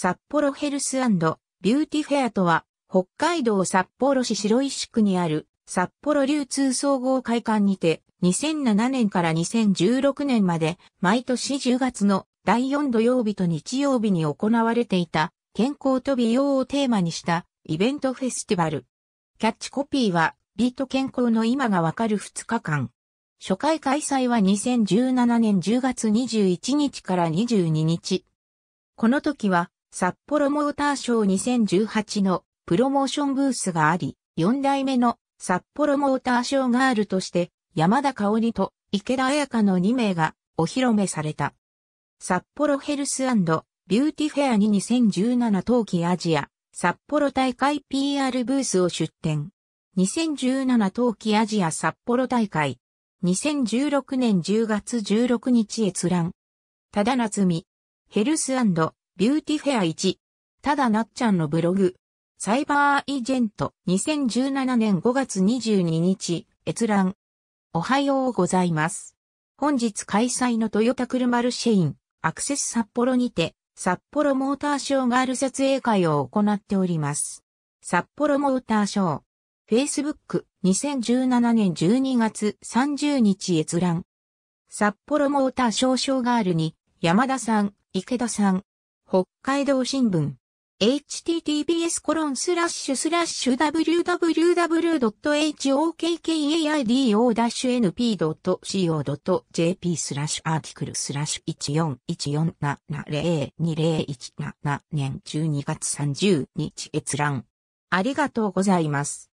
札幌ヘルスビューティフェアとは、北海道札幌市白石区にある札幌流通総合会館にて、2007年から2016年まで、毎年10月の第4土曜日と日曜日に行われていた、健康と美容をテーマにしたイベントフェスティバル。キャッチコピーは、美と健康の今がわかる2日間。初回開催は2017年10月21日から22日。この時は札幌モーターショー2018のプロモーションブースがあり、4代目の札幌モーターショーガールとして山田香織と池田彩香の2名がお披露目された。札幌ヘルスビューティフェアに2017冬季アジア札幌大会 PR ブースを出展。2017冬季アジア札幌大会。2016年10月16日閲覧。ただなつみ。ヘルスビュービューティフェア1。ただなっちゃんのブログ。サイバーイジェント2017年5月22日、閲覧。おはようございます。本日開催のトヨタ車ルシェイン、アクセス札幌にて、札幌モーターショーガール撮影会を行っております。札幌モーターショー。Facebook 2017年12月30日閲覧。札幌モーターショーショーガールに、山田さん、池田さん、北海道新聞。https コロンスラッシュスラッシュ www.hokkaido-np.co.jp スラッシュアーティクルスラッシュ14147702017年12月30日閲覧。ありがとうございます。